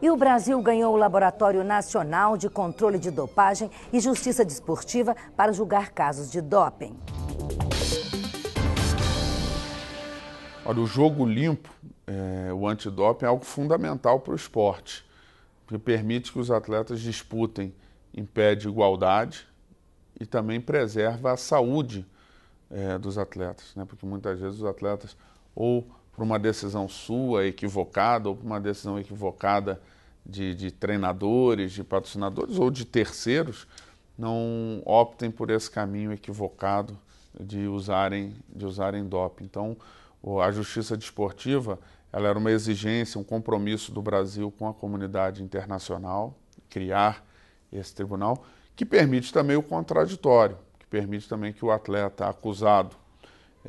E o Brasil ganhou o Laboratório Nacional de Controle de Dopagem e Justiça Desportiva para julgar casos de doping. Olha, o jogo limpo, é, o antidoping, é algo fundamental para o esporte, porque permite que os atletas disputem em pé de igualdade e também preserva a saúde é, dos atletas, né? porque muitas vezes os atletas ou por uma decisão sua equivocada ou por uma decisão equivocada de, de treinadores, de patrocinadores ou de terceiros, não optem por esse caminho equivocado de usarem, de usarem doping. Então, a justiça desportiva ela era uma exigência, um compromisso do Brasil com a comunidade internacional, criar esse tribunal, que permite também o contraditório, que permite também que o atleta acusado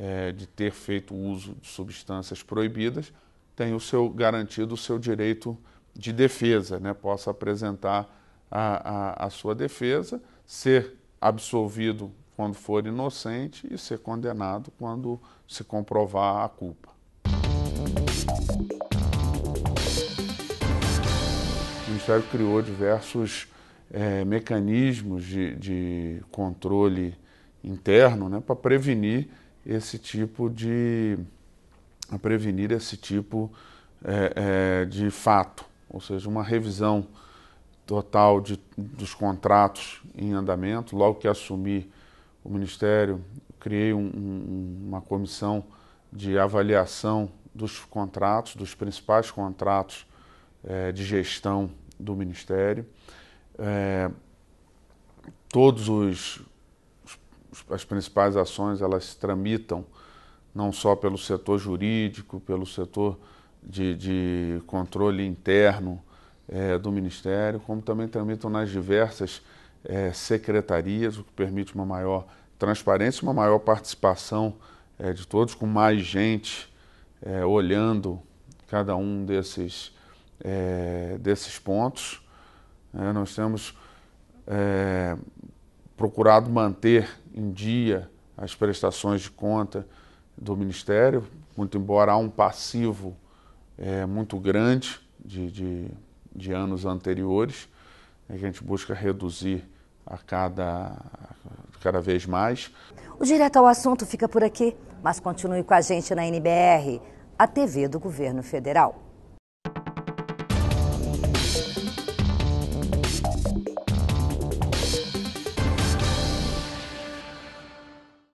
é, de ter feito uso de substâncias proibidas, tem o seu garantido o seu direito de defesa, né? possa apresentar a, a, a sua defesa, ser absolvido quando for inocente e ser condenado quando se comprovar a culpa. O Ministério criou diversos é, mecanismos de, de, controle interno né, para prevenir esse tipo de a prevenir esse tipo é, é, de fato, ou seja, uma revisão total de, dos contratos em andamento. Logo que assumi o Ministério, criei um, um, uma comissão de avaliação dos contratos, dos principais contratos é, de gestão do Ministério. É, todos os as principais ações elas tramitam não só pelo setor jurídico, pelo setor de, de controle interno é, do Ministério, como também tramitam nas diversas é, secretarias, o que permite uma maior transparência, uma maior participação é, de todos, com mais gente olhando cada um desses, desses pontos. Né. nós temos procurado manter em dia as prestações de conta do Ministério, muito embora há um passivo é, muito grande de, de, de anos anteriores, né, que a gente busca reduzir a cada, cada vez mais. O Direto ao Assunto fica por aqui, mas continue com a gente na NBR, a TV do Governo Federal.